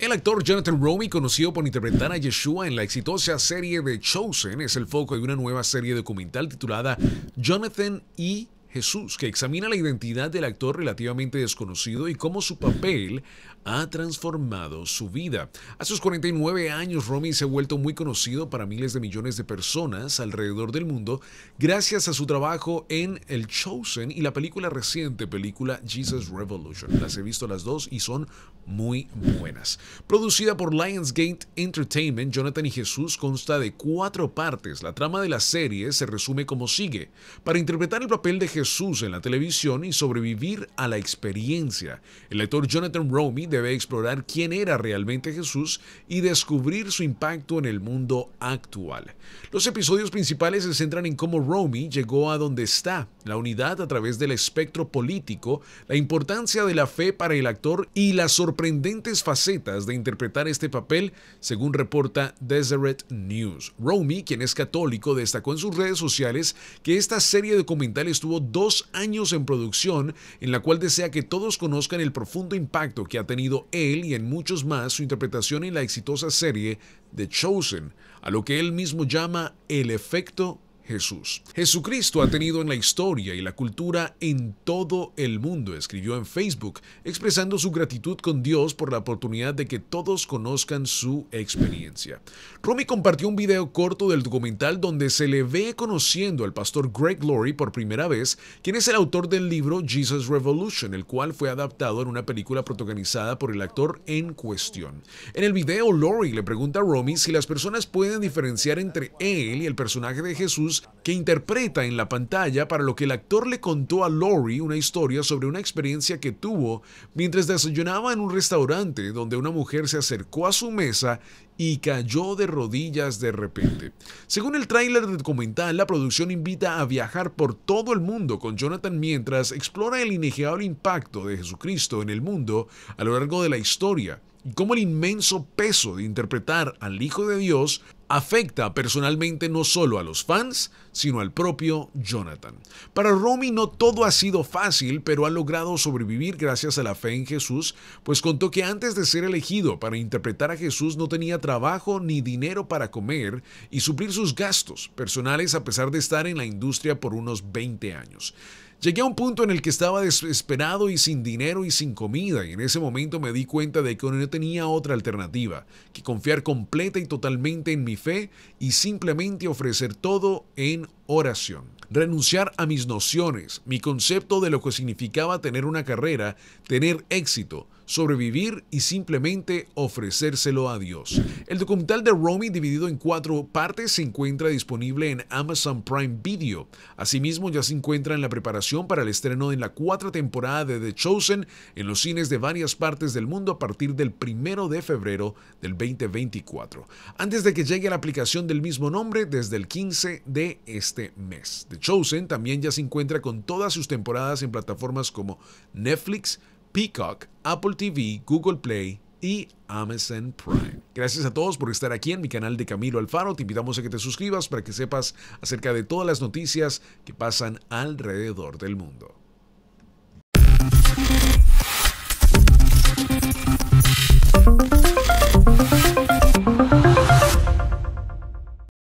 El actor Jonathan Romy, conocido por interpretar a Yeshua en la exitosa serie de Chosen, es el foco de una nueva serie documental titulada Jonathan y*. Jesús, que examina la identidad del actor relativamente desconocido y cómo su papel ha transformado su vida. A sus 49 años, Romy se ha vuelto muy conocido para miles de millones de personas alrededor del mundo gracias a su trabajo en El Chosen y la película reciente, película Jesus Revolution. Las he visto las dos y son muy buenas. Producida por Lionsgate Entertainment, Jonathan y Jesús consta de cuatro partes. La trama de la serie se resume como sigue. Para interpretar el papel de Jesús en la televisión y sobrevivir a la experiencia. El actor Jonathan Romy debe explorar quién era realmente Jesús y descubrir su impacto en el mundo actual. Los episodios principales se centran en cómo Romy llegó a donde está, la unidad a través del espectro político, la importancia de la fe para el actor y las sorprendentes facetas de interpretar este papel, según reporta Deseret News. Romy, quien es católico, destacó en sus redes sociales que esta serie documental estuvo dos años en producción, en la cual desea que todos conozcan el profundo impacto que ha tenido él y en muchos más su interpretación en la exitosa serie The Chosen, a lo que él mismo llama el efecto Jesús. Jesucristo ha tenido en la historia y la cultura en todo el mundo, escribió en Facebook, expresando su gratitud con Dios por la oportunidad de que todos conozcan su experiencia. Romy compartió un video corto del documental donde se le ve conociendo al pastor Greg Laurie por primera vez, quien es el autor del libro Jesus Revolution, el cual fue adaptado en una película protagonizada por el actor en cuestión. En el video, Laurie le pregunta a Romy si las personas pueden diferenciar entre él y el personaje de Jesús que interpreta en la pantalla para lo que el actor le contó a Lori una historia sobre una experiencia que tuvo mientras desayunaba en un restaurante donde una mujer se acercó a su mesa y cayó de rodillas de repente. Según el tráiler del documental, la producción invita a viajar por todo el mundo con Jonathan mientras explora el innegable impacto de Jesucristo en el mundo a lo largo de la historia y cómo el inmenso peso de interpretar al Hijo de Dios afecta personalmente no solo a los fans, sino al propio Jonathan. Para Romy no todo ha sido fácil, pero ha logrado sobrevivir gracias a la fe en Jesús, pues contó que antes de ser elegido para interpretar a Jesús no tenía trabajo ni dinero para comer y suplir sus gastos personales a pesar de estar en la industria por unos 20 años. Llegué a un punto en el que estaba desesperado y sin dinero y sin comida, y en ese momento me di cuenta de que no tenía otra alternativa que confiar completa y totalmente en mi fe y simplemente ofrecer todo en oración. Renunciar a mis nociones, mi concepto de lo que significaba tener una carrera, tener éxito, sobrevivir y simplemente ofrecérselo a Dios. El documental de Romy, dividido en cuatro partes, se encuentra disponible en Amazon Prime Video. Asimismo, ya se encuentra en la preparación para el estreno de la cuarta temporada de The Chosen en los cines de varias partes del mundo a partir del primero de febrero del 2024, antes de que llegue a la aplicación del mismo nombre desde el 15 de este mes. The Chosen también ya se encuentra con todas sus temporadas en plataformas como Netflix, Peacock, Apple TV, Google Play y Amazon Prime. Gracias a todos por estar aquí en mi canal de Camilo Alfaro. Te invitamos a que te suscribas para que sepas acerca de todas las noticias que pasan alrededor del mundo.